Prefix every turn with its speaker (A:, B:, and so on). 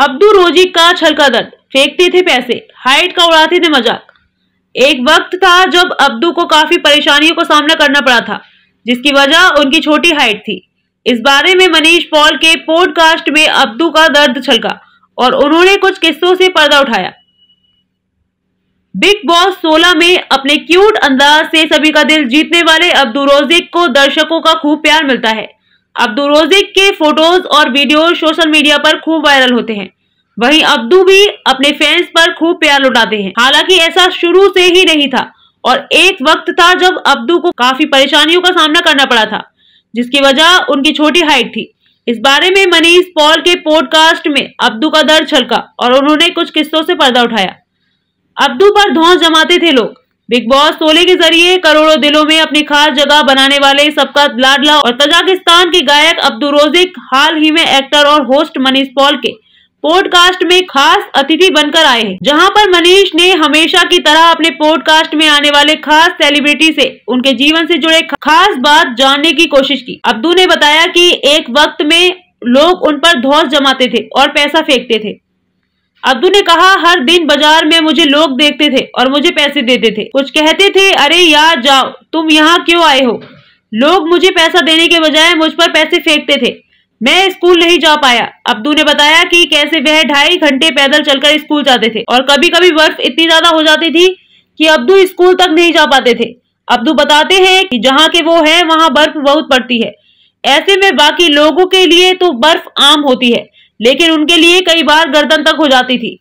A: Abdu रोजी का दर्द फेंकते थे पैसे हाइट का उड़ाते थे मजाक एक वक्त था जब अब्दू को काफी परेशानियों का सामना करना पड़ा था जिसकी वजह उनकी छोटी हाइट थी इस बारे में मनीष पॉल के पॉडकास्ट में अब्दू का दर्द छलका और उन्होंने कुछ किस्सों से पर्दा उठाया बिग बॉस 16 में अपने क्यूट अंदाज से सभी का दिल जीतने वाले अब्दू रोजिक को दर्शकों का खूब प्यार मिलता है अब्दू रोजिक के फोटोज और वीडियो सोशल मीडिया पर खूब वायरल होते हैं वहीं अब्दू भी अपने फैंस पर खूब प्यार लुटाते हैं हालांकि ऐसा शुरू से ही नहीं था और एक वक्त था जब अब्दू को काफी परेशानियों का सामना करना पड़ा था जिसकी वजह उनकी छोटी हाइट थी इस बारे में मनीष पॉल के पॉडकास्ट में अब्दू का दर्द छलका और उन्होंने कुछ किस्सों से पर्दा उठाया अब्दू पर धौस जमाते थे लोग बिग बॉस सोले के जरिए करोड़ों दिलों में अपनी खास जगह बनाने वाले सबका लाडला और तजाकिस्तान के गायक अब्दुल रोजिक हाल ही में एक्टर और होस्ट मनीष पॉल के पॉडकास्ट में खास अतिथि बनकर आए हैं जहां पर मनीष ने हमेशा की तरह अपने पॉडकास्ट में आने वाले खास सेलिब्रिटी से उनके जीवन से जुड़े खास बात जानने की कोशिश की अब्दू ने बताया कि एक वक्त में लोग उन पर धौस जमाते थे और पैसा फेंकते थे अब्दू ने कहा हर दिन बाजार में मुझे लोग देखते थे और मुझे पैसे देते थे कुछ कहते थे अरे यार जाओ तुम यहाँ क्यों आए हो लोग मुझे पैसा देने के बजाय मुझ पर पैसे फेंकते थे मैं स्कूल नहीं जा पाया अब्दू ने बताया कि कैसे वह ढाई घंटे पैदल चलकर स्कूल जाते थे और कभी कभी बर्फ इतनी ज्यादा हो जाती थी कि अब्दू स्कूल तक नहीं जा पाते थे अब्दू बताते हैं कि जहाँ के वो है वहाँ बर्फ बहुत पड़ती है ऐसे में बाकी लोगों के लिए तो बर्फ आम होती है लेकिन उनके लिए कई बार गर्दन तक हो जाती थी